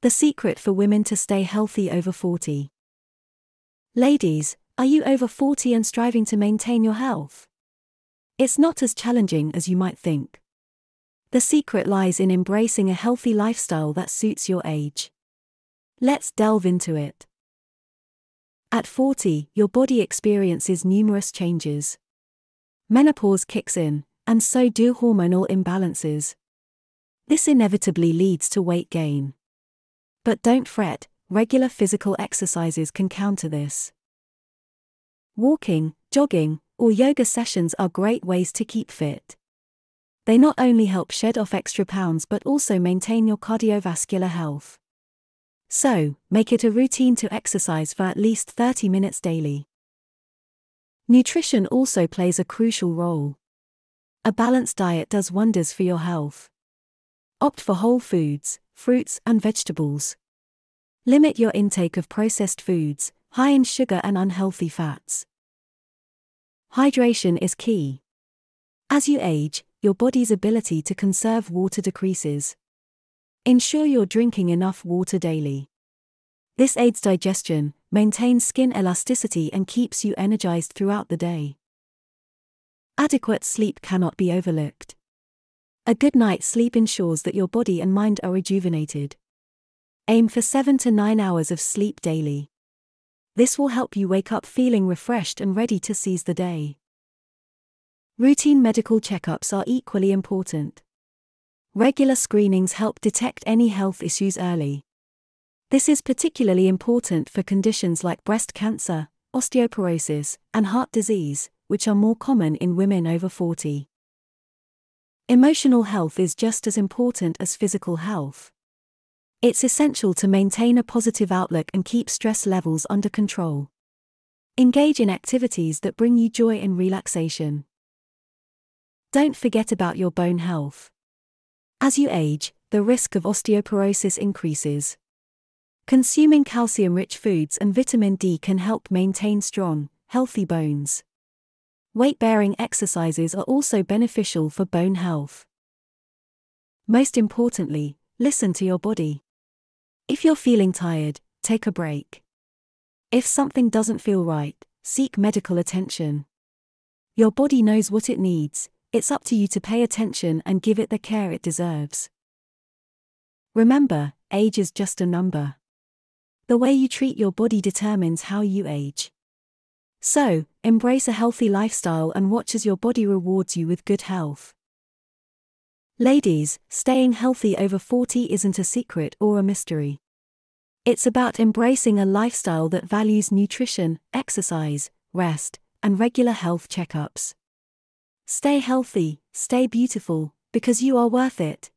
The secret for women to stay healthy over 40. Ladies, are you over 40 and striving to maintain your health? It's not as challenging as you might think. The secret lies in embracing a healthy lifestyle that suits your age. Let's delve into it. At 40, your body experiences numerous changes. Menopause kicks in, and so do hormonal imbalances. This inevitably leads to weight gain. But don't fret, regular physical exercises can counter this. Walking, jogging, or yoga sessions are great ways to keep fit. They not only help shed off extra pounds but also maintain your cardiovascular health. So, make it a routine to exercise for at least 30 minutes daily. Nutrition also plays a crucial role. A balanced diet does wonders for your health. Opt for whole foods, fruits, and vegetables. Limit your intake of processed foods, high in sugar and unhealthy fats. Hydration is key. As you age, your body's ability to conserve water decreases. Ensure you're drinking enough water daily. This aids digestion, maintains skin elasticity, and keeps you energized throughout the day. Adequate sleep cannot be overlooked. A good night's sleep ensures that your body and mind are rejuvenated. Aim for 7 to 9 hours of sleep daily. This will help you wake up feeling refreshed and ready to seize the day. Routine medical checkups are equally important. Regular screenings help detect any health issues early. This is particularly important for conditions like breast cancer, osteoporosis, and heart disease, which are more common in women over 40. Emotional health is just as important as physical health. It's essential to maintain a positive outlook and keep stress levels under control. Engage in activities that bring you joy and relaxation. Don't forget about your bone health. As you age, the risk of osteoporosis increases. Consuming calcium rich foods and vitamin D can help maintain strong, healthy bones. Weight bearing exercises are also beneficial for bone health. Most importantly, listen to your body. If you're feeling tired, take a break. If something doesn't feel right, seek medical attention. Your body knows what it needs, it's up to you to pay attention and give it the care it deserves. Remember, age is just a number. The way you treat your body determines how you age. So, Embrace a healthy lifestyle and watch as your body rewards you with good health. Ladies, staying healthy over 40 isn't a secret or a mystery. It's about embracing a lifestyle that values nutrition, exercise, rest, and regular health checkups. Stay healthy, stay beautiful, because you are worth it.